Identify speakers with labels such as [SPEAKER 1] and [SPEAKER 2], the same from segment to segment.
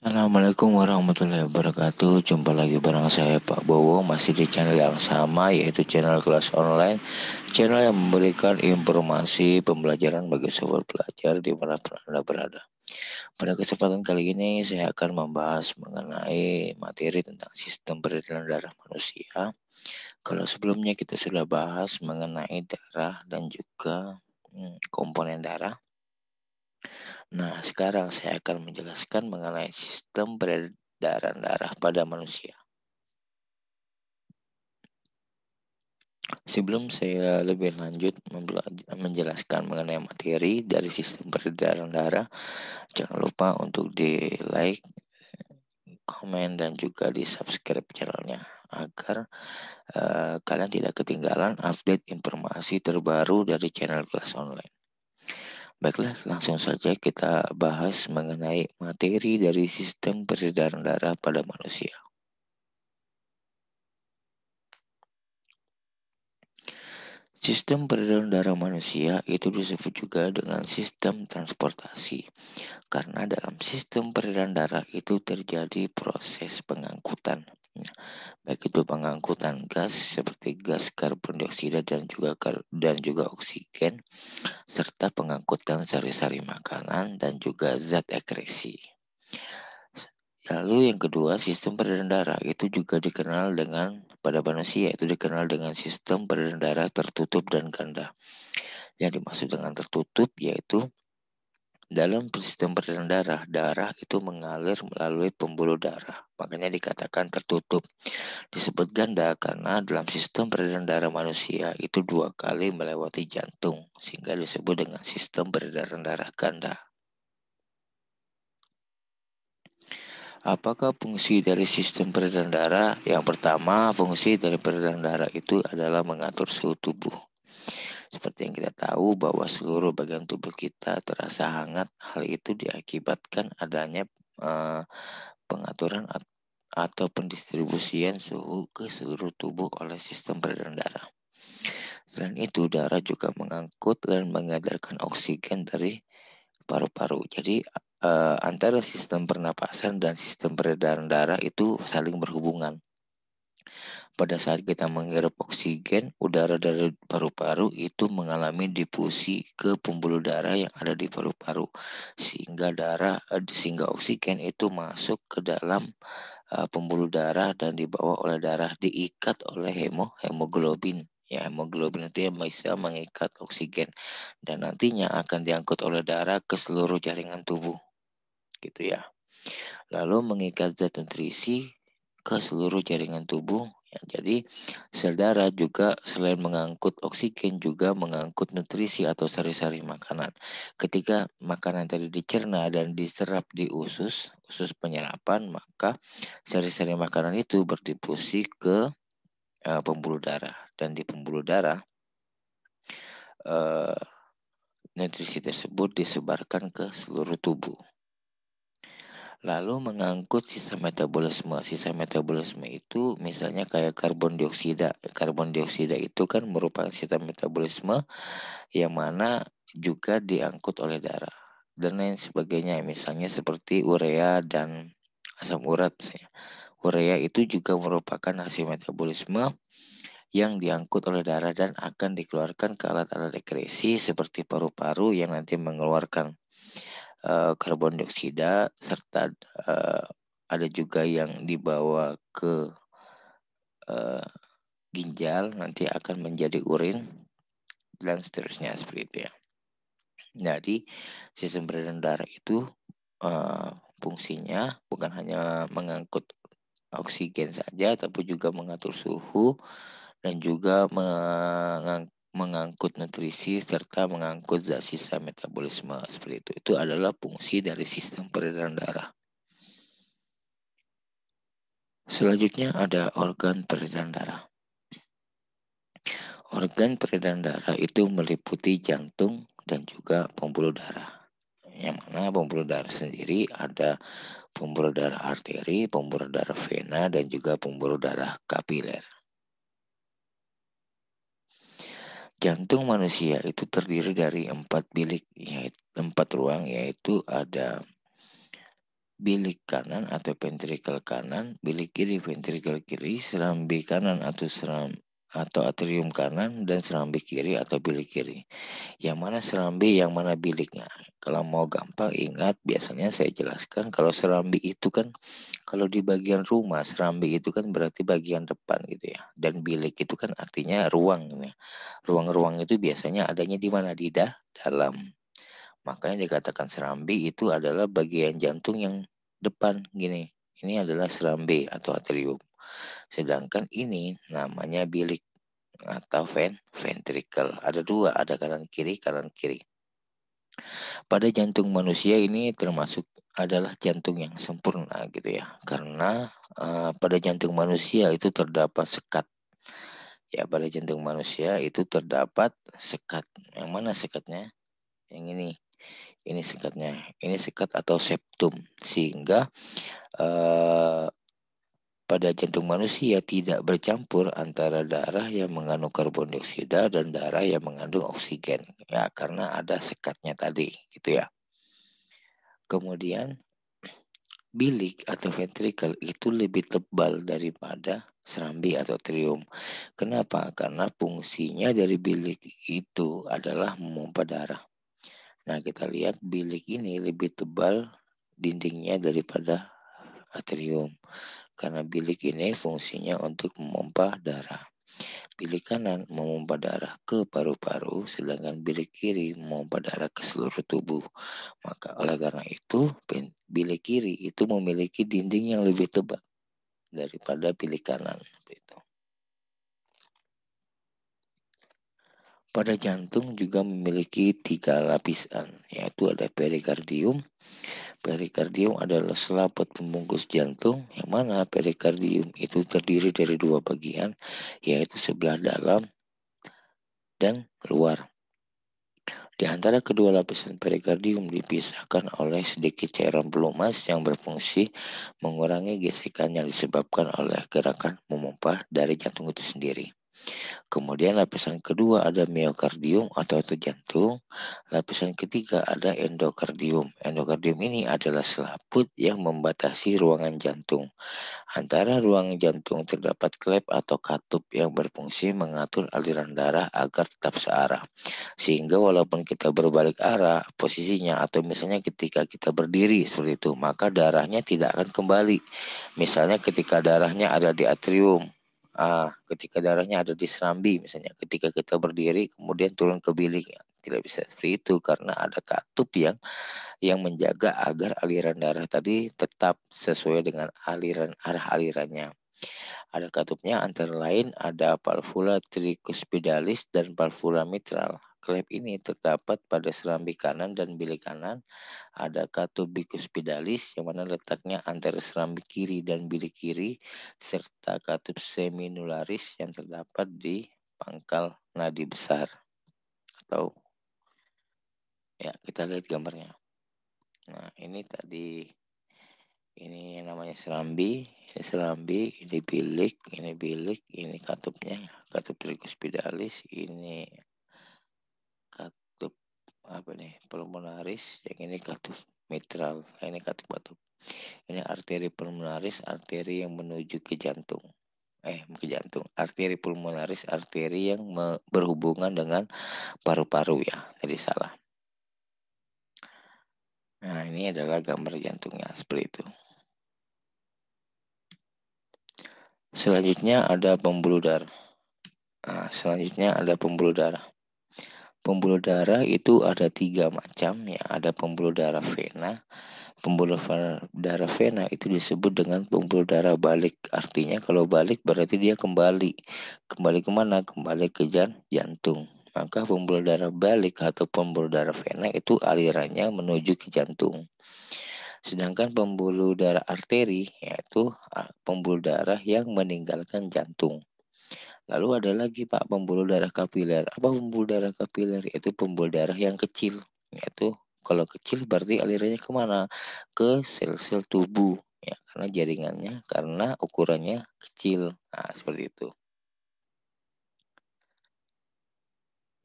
[SPEAKER 1] Assalamualaikum warahmatullahi wabarakatuh Jumpa lagi bareng saya Pak Bowo Masih di channel yang sama Yaitu channel kelas online Channel yang memberikan informasi Pembelajaran bagi sobat pelajar di mana Anda berada Pada kesempatan kali ini Saya akan membahas mengenai Materi tentang sistem peredaran darah manusia Kalau sebelumnya kita sudah bahas Mengenai darah dan juga hmm, Komponen darah Nah, sekarang saya akan menjelaskan mengenai sistem peredaran darah pada manusia. Sebelum saya lebih lanjut menjelaskan mengenai materi dari sistem peredaran darah, jangan lupa untuk di like, komen, dan juga di subscribe channelnya agar uh, kalian tidak ketinggalan update informasi terbaru dari channel kelas online. Baiklah, langsung saja kita bahas mengenai materi dari sistem peredaran darah pada manusia. Sistem peredaran darah manusia itu disebut juga dengan sistem transportasi, karena dalam sistem peredaran darah itu terjadi proses pengangkutan baik itu pengangkutan gas seperti gas karbon dioksida dan juga kar dan juga oksigen serta pengangkutan sari-sari makanan dan juga zat ekresi Lalu yang kedua, sistem peredaran darah itu juga dikenal dengan pada manusia itu dikenal dengan sistem peredaran darah tertutup dan ganda. Yang dimaksud dengan tertutup yaitu dalam sistem peredaran darah, darah itu mengalir melalui pembuluh darah. Makanya dikatakan tertutup. Disebut ganda karena dalam sistem peredaran darah manusia itu dua kali melewati jantung. Sehingga disebut dengan sistem peredaran darah ganda. Apakah fungsi dari sistem peredaran darah? Yang pertama, fungsi dari peredaran darah itu adalah mengatur suhu tubuh. Seperti yang kita tahu bahwa seluruh bagian tubuh kita terasa hangat, hal itu diakibatkan adanya eh, pengaturan atau pendistribusian suhu ke seluruh tubuh oleh sistem peredaran darah. Selain itu, darah juga mengangkut dan mengedarkan oksigen dari paru-paru. Jadi eh, antara sistem pernapasan dan sistem peredaran darah itu saling berhubungan pada saat kita menghirup oksigen, udara dari paru-paru itu mengalami difusi ke pembuluh darah yang ada di paru-paru, sehingga darah eh, sehingga oksigen itu masuk ke dalam uh, pembuluh darah dan dibawa oleh darah diikat oleh hemo hemoglobin. Ya, hemoglobin itu yang bisa mengikat oksigen dan nantinya akan diangkut oleh darah ke seluruh jaringan tubuh. Gitu ya. Lalu mengikat zat nutrisi ke seluruh jaringan tubuh Ya, jadi sel darah juga selain mengangkut oksigen juga mengangkut nutrisi atau sari-sari makanan. Ketika makanan tadi dicerna dan diserap di usus, usus penyerapan, maka sari-sari makanan itu berdifusi ke uh, pembuluh darah dan di pembuluh darah uh, nutrisi tersebut disebarkan ke seluruh tubuh lalu mengangkut sisa metabolisme. Sisa metabolisme itu misalnya kayak karbon dioksida. Karbon dioksida itu kan merupakan sisa metabolisme yang mana juga diangkut oleh darah dan lain sebagainya. Misalnya seperti urea dan asam urat misalnya. Urea itu juga merupakan hasil metabolisme yang diangkut oleh darah dan akan dikeluarkan ke alat-alat dekresi seperti paru-paru yang nanti mengeluarkan Eh, karbon dioksida serta uh, ada juga yang dibawa ke uh, ginjal nanti akan menjadi urin dan seterusnya seperti itu ya. Jadi sistem peredaran darah itu uh, fungsinya bukan hanya mengangkut oksigen saja, tapi juga mengatur suhu dan juga mengangkut mengangkut nutrisi serta mengangkut zat sisa metabolisme seperti itu. Itu adalah fungsi dari sistem peredaran darah. Selanjutnya ada organ peredaran darah. Organ peredaran darah itu meliputi jantung dan juga pembuluh darah. Yang mana pembuluh darah sendiri ada pembuluh darah arteri, pembuluh darah vena, dan juga pembuluh darah kapiler. Jantung manusia itu terdiri dari empat bilik, yaitu empat ruang, yaitu ada bilik kanan atau ventrikel kanan, bilik kiri ventrikel kiri, serambi kanan atau seram atau atrium kanan dan serambi kiri atau bilik kiri. Yang mana serambi, yang mana biliknya. Kalau mau gampang ingat, biasanya saya jelaskan kalau serambi itu kan kalau di bagian rumah serambi itu kan berarti bagian depan gitu ya. Dan bilik itu kan artinya ruang. Ya. Ruang-ruang itu biasanya adanya di mana? Di dah, dalam. Makanya dikatakan serambi itu adalah bagian jantung yang depan gini. Ini adalah serambi atau atrium. Sedangkan ini namanya bilik atau vent ventricle. Ada dua, ada kanan kiri, kanan kiri. Pada jantung manusia ini termasuk adalah jantung yang sempurna gitu ya. Karena uh, pada jantung manusia itu terdapat sekat ya pada jantung manusia itu terdapat sekat. Yang mana sekatnya? Yang ini. Ini sekatnya. Ini sekat atau septum sehingga eh, pada jantung manusia tidak bercampur antara darah yang mengandung karbon dioksida dan darah yang mengandung oksigen ya karena ada sekatnya tadi gitu ya. Kemudian bilik atau ventrikel itu lebih tebal daripada serambi atau trium. Kenapa? Karena fungsinya dari bilik itu adalah memompa darah. Nah, kita lihat bilik ini lebih tebal dindingnya daripada atrium karena bilik ini fungsinya untuk memompa darah. Bilik kanan memompa darah ke paru-paru, sedangkan bilik kiri memompa darah ke seluruh tubuh. Maka oleh karena itu, bilik kiri itu memiliki dinding yang lebih tebal daripada bilik kanan. Gitu. Pada jantung juga memiliki tiga lapisan, yaitu ada perikardium, Perikardium adalah selaput pembungkus jantung, yang mana perikardium itu terdiri dari dua bagian, yaitu sebelah dalam dan luar. Di antara kedua lapisan perikardium dipisahkan oleh sedikit cairan pelumas yang berfungsi mengurangi gesekan yang disebabkan oleh gerakan memompa dari jantung itu sendiri. Kemudian lapisan kedua ada miokardium atau itu jantung. Lapisan ketiga ada endokardium. Endokardium ini adalah selaput yang membatasi ruangan jantung. Antara ruangan jantung terdapat klep atau katup yang berfungsi mengatur aliran darah agar tetap searah. Sehingga walaupun kita berbalik arah posisinya atau misalnya ketika kita berdiri seperti itu, maka darahnya tidak akan kembali. Misalnya ketika darahnya ada di atrium, ah, ketika darahnya ada di serambi misalnya ketika kita berdiri kemudian turun ke bilik ya, tidak bisa seperti itu karena ada katup yang yang menjaga agar aliran darah tadi tetap sesuai dengan aliran arah alirannya ada katupnya antara lain ada valvula tricuspidalis dan valvula mitral. Klep ini terdapat pada serambi kanan dan bilik kanan. Ada katup bicuspidalis yang mana letaknya antara serambi kiri dan bilik kiri serta katup seminularis yang terdapat di pangkal nadi besar. Atau ya kita lihat gambarnya. Nah, ini tadi ini namanya serambi ini ya serambi ini bilik ini bilik ini katupnya katup trigus ini katup apa nih pulmonaris yang ini katup mitral yang ini katup katup ini arteri pulmonaris arteri yang menuju ke jantung eh ke jantung arteri pulmonaris arteri yang berhubungan dengan paru-paru ya jadi salah nah ini adalah gambar jantungnya seperti itu Selanjutnya ada pembuluh darah. Nah, selanjutnya ada pembuluh darah. Pembuluh darah itu ada tiga macam ya. Ada pembuluh darah vena. Pembuluh darah vena itu disebut dengan pembuluh darah balik. Artinya kalau balik berarti dia kembali. Kembali kemana? Kembali ke jantung. Maka pembuluh darah balik atau pembuluh darah vena itu alirannya menuju ke jantung. Sedangkan pembuluh darah arteri yaitu ah, pembuluh darah yang meninggalkan jantung. Lalu ada lagi Pak pembuluh darah kapiler. Apa pembuluh darah kapiler? Yaitu pembuluh darah yang kecil, yaitu kalau kecil berarti alirannya kemana? Ke sel-sel tubuh, ya karena jaringannya, karena ukurannya kecil. Nah seperti itu.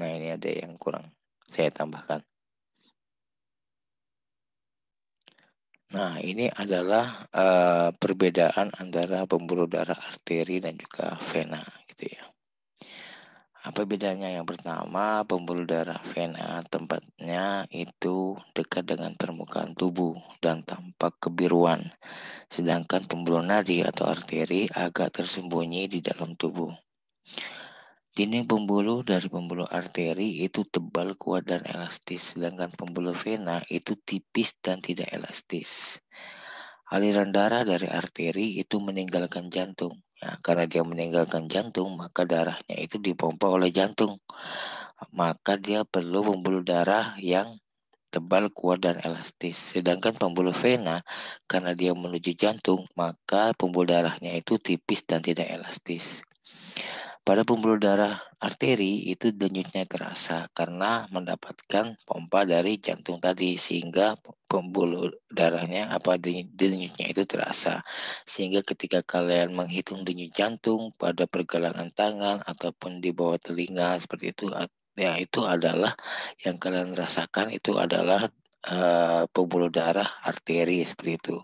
[SPEAKER 1] Nah ini ada yang kurang, saya tambahkan. Nah, ini adalah uh, perbedaan antara pembuluh darah arteri dan juga vena, gitu ya. Apa bedanya? Yang pertama, pembuluh darah vena tempatnya itu dekat dengan permukaan tubuh dan tampak kebiruan, sedangkan pembuluh nadi atau arteri agak tersembunyi di dalam tubuh. Dinding pembuluh dari pembuluh arteri itu tebal, kuat, dan elastis, sedangkan pembuluh vena itu tipis dan tidak elastis. Aliran darah dari arteri itu meninggalkan jantung. Ya, karena dia meninggalkan jantung, maka darahnya itu dipompa oleh jantung. Maka dia perlu pembuluh darah yang tebal, kuat, dan elastis. Sedangkan pembuluh vena, karena dia menuju jantung, maka pembuluh darahnya itu tipis dan tidak elastis. Pada pembuluh darah arteri itu denyutnya kerasa karena mendapatkan pompa dari jantung tadi sehingga pembuluh darahnya apa denyutnya itu terasa. Sehingga ketika kalian menghitung denyut jantung pada pergelangan tangan ataupun di bawah telinga seperti itu ya itu adalah yang kalian rasakan itu adalah Uh, pembuluh darah arteri seperti itu.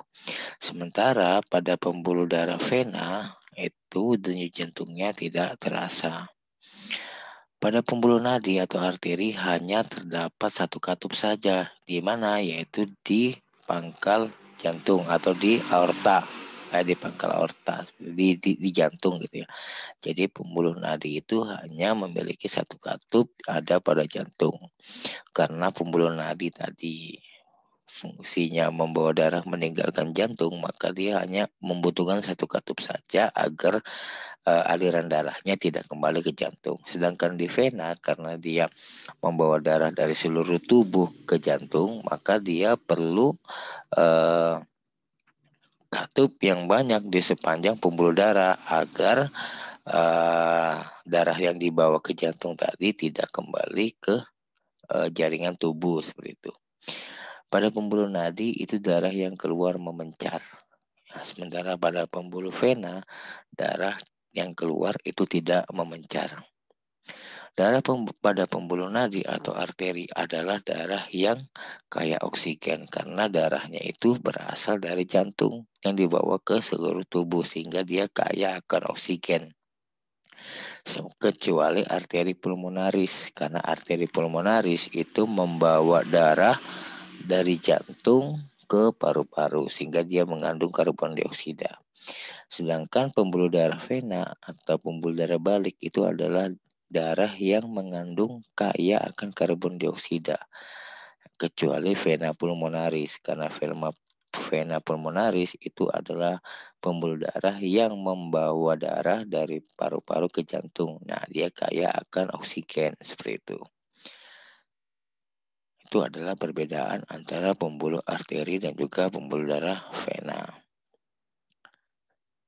[SPEAKER 1] Sementara pada pembuluh darah vena itu denyut jantungnya tidak terasa. Pada pembuluh nadi atau arteri hanya terdapat satu katup saja, di mana yaitu di pangkal jantung atau di aorta, eh, di pangkal aorta, di, di, di jantung gitu ya. Jadi pembuluh nadi itu hanya memiliki satu katup ada pada jantung, karena pembuluh nadi tadi fungsinya membawa darah meninggalkan jantung, maka dia hanya membutuhkan satu katup saja agar uh, aliran darahnya tidak kembali ke jantung. Sedangkan di vena karena dia membawa darah dari seluruh tubuh ke jantung, maka dia perlu uh, katup yang banyak di sepanjang pembuluh darah agar uh, darah yang dibawa ke jantung tadi tidak kembali ke uh, jaringan tubuh seperti itu. Pada pembuluh nadi itu darah yang keluar memencar. Nah, sementara pada pembuluh vena darah yang keluar itu tidak memencar. Darah pada pembuluh nadi atau arteri adalah darah yang kaya oksigen karena darahnya itu berasal dari jantung yang dibawa ke seluruh tubuh sehingga dia kaya akan oksigen. Kecuali arteri pulmonaris karena arteri pulmonaris itu membawa darah dari jantung ke paru-paru sehingga dia mengandung karbon dioksida. Sedangkan pembuluh darah vena atau pembuluh darah balik itu adalah darah yang mengandung kaya akan karbon dioksida. Kecuali vena pulmonaris karena vena vena pulmonaris itu adalah pembuluh darah yang membawa darah dari paru-paru ke jantung. Nah, dia kaya akan oksigen seperti itu itu adalah perbedaan antara pembuluh arteri dan juga pembuluh darah vena.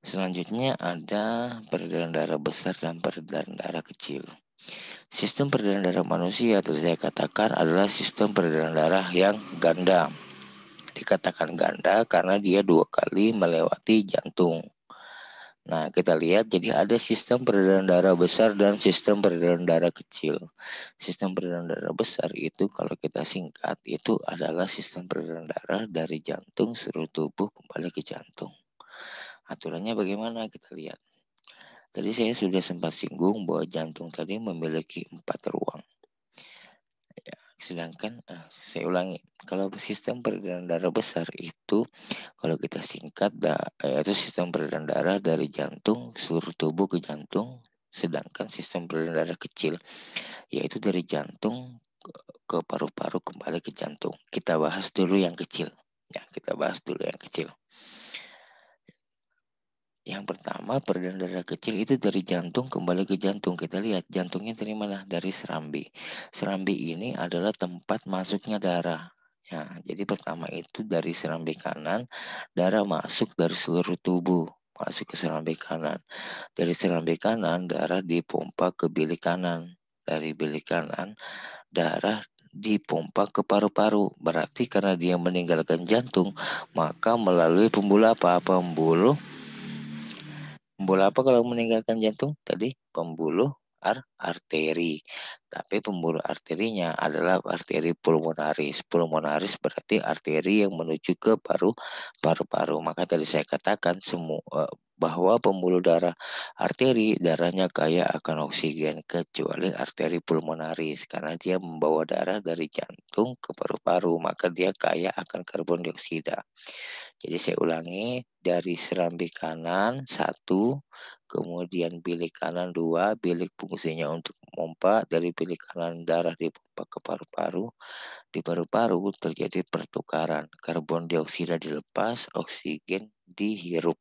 [SPEAKER 1] Selanjutnya ada peredaran darah besar dan peredaran darah kecil. Sistem peredaran darah manusia atau saya katakan adalah sistem peredaran darah yang ganda. Dikatakan ganda karena dia dua kali melewati jantung. Nah, kita lihat jadi ada sistem peredaran darah besar dan sistem peredaran darah kecil. Sistem peredaran darah besar itu kalau kita singkat itu adalah sistem peredaran darah dari jantung seluruh tubuh kembali ke jantung. Aturannya bagaimana kita lihat. Tadi saya sudah sempat singgung bahwa jantung tadi memiliki empat ruang. Ya, Sedangkan ah, saya ulangi, kalau sistem peredaran darah besar itu kalau kita singkat da, yaitu eh, sistem peredaran darah dari jantung seluruh tubuh ke jantung, sedangkan sistem peredaran darah kecil yaitu dari jantung ke paru-paru kembali ke jantung. Kita bahas dulu yang kecil. Ya, kita bahas dulu yang kecil. Yang pertama peredaran darah kecil itu dari jantung kembali ke jantung. Kita lihat jantungnya dari mana? Dari serambi. Serambi ini adalah tempat masuknya darah. Ya, jadi pertama itu dari serambi kanan darah masuk dari seluruh tubuh masuk ke serambi kanan. Dari serambi kanan darah dipompa ke bilik kanan. Dari bilik kanan darah dipompa ke paru-paru. Berarti karena dia meninggalkan jantung, maka melalui pembuluh apa? Pembuluh Pembuluh apa kalau meninggalkan jantung? Tadi pembuluh ar arteri. Tapi pembuluh arterinya adalah arteri pulmonaris. Pulmonaris berarti arteri yang menuju ke paru-paru. Maka tadi saya katakan semua bahwa pembuluh darah arteri darahnya kaya akan oksigen kecuali arteri pulmonaris karena dia membawa darah dari jantung ke paru-paru maka dia kaya akan karbon dioksida. Jadi saya ulangi dari serambi kanan satu, kemudian bilik kanan dua, bilik fungsinya untuk pompa dari bilik kanan darah dipompa ke paru-paru. Di paru-paru terjadi pertukaran karbon dioksida dilepas, oksigen dihirup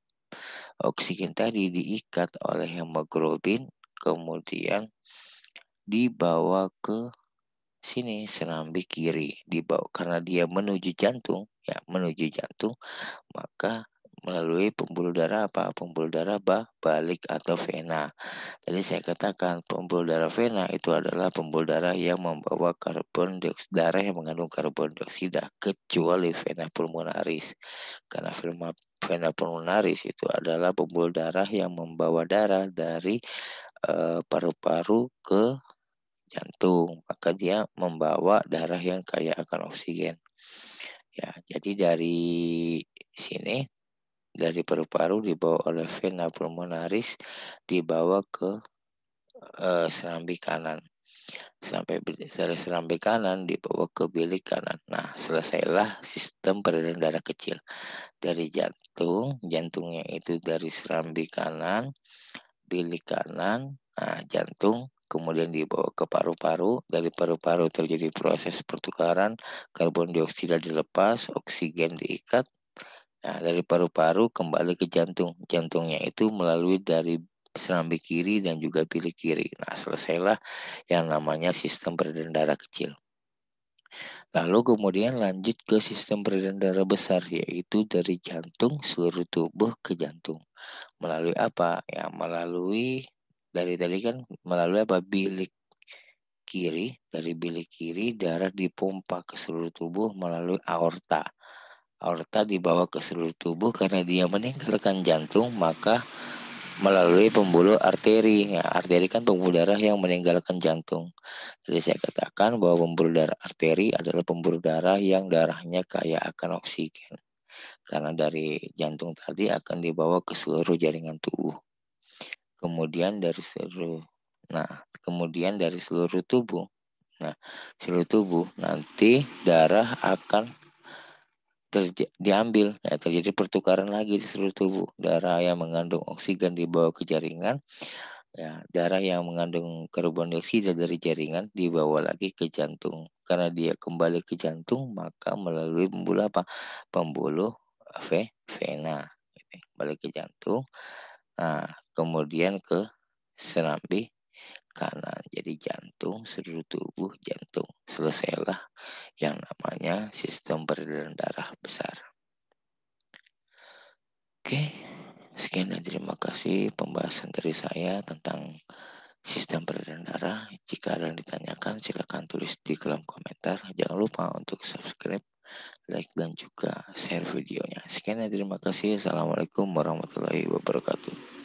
[SPEAKER 1] Oksigen tadi diikat oleh hemoglobin, kemudian dibawa ke sini serambi kiri dibawa karena dia menuju jantung ya menuju jantung maka melalui pembuluh darah apa? Pembuluh darah bah, balik atau vena. Tadi saya katakan pembuluh darah vena itu adalah pembuluh darah yang membawa karbon dioksida darah yang mengandung karbon dioksida kecuali vena pulmonaris. Karena vena, vena pulmonaris itu adalah pembuluh darah yang membawa darah dari eh, paru-paru uh, ke jantung, maka dia membawa darah yang kaya akan oksigen. Ya, jadi dari sini dari paru-paru dibawa oleh vena pulmonaris dibawa ke e, serambi kanan sampai dari serambi kanan dibawa ke bilik kanan. Nah, selesailah sistem peredaran darah kecil dari jantung, jantungnya itu dari serambi kanan, bilik kanan, nah jantung kemudian dibawa ke paru-paru, dari paru-paru terjadi proses pertukaran, karbon dioksida dilepas, oksigen diikat, Nah, dari paru-paru kembali ke jantung. Jantungnya itu melalui dari serambi kiri dan juga bilik kiri. Nah, selesailah yang namanya sistem peredaran darah kecil. Lalu kemudian lanjut ke sistem peredaran darah besar, yaitu dari jantung seluruh tubuh ke jantung. Melalui apa? Ya, melalui dari tadi kan melalui apa? Bilik kiri. Dari bilik kiri darah dipompa ke seluruh tubuh melalui aorta aorta dibawa ke seluruh tubuh karena dia meninggalkan jantung maka melalui pembuluh arteri. Ya, arteri kan pembuluh darah yang meninggalkan jantung. Jadi saya katakan bahwa pembuluh darah arteri adalah pembuluh darah yang darahnya kaya akan oksigen. Karena dari jantung tadi akan dibawa ke seluruh jaringan tubuh. Kemudian dari seluruh nah, kemudian dari seluruh tubuh. Nah, seluruh tubuh nanti darah akan diambil. Nah, terjadi pertukaran lagi di seluruh tubuh. Darah yang mengandung oksigen dibawa ke jaringan. Ya, darah yang mengandung karbon dioksida dari jaringan dibawa lagi ke jantung. Karena dia kembali ke jantung, maka melalui pembuluh apa? Pembuluh v, vena. kembali ke jantung. Nah, kemudian ke serambi kanan. Jadi jantung, seluruh tubuh jantung. Selesailah yang namanya sistem peredaran darah besar. Oke, sekian dan terima kasih pembahasan dari saya tentang sistem peredaran darah. Jika ada yang ditanyakan, silakan tulis di kolom komentar. Jangan lupa untuk subscribe, like, dan juga share videonya. Sekian dan terima kasih. Assalamualaikum warahmatullahi wabarakatuh.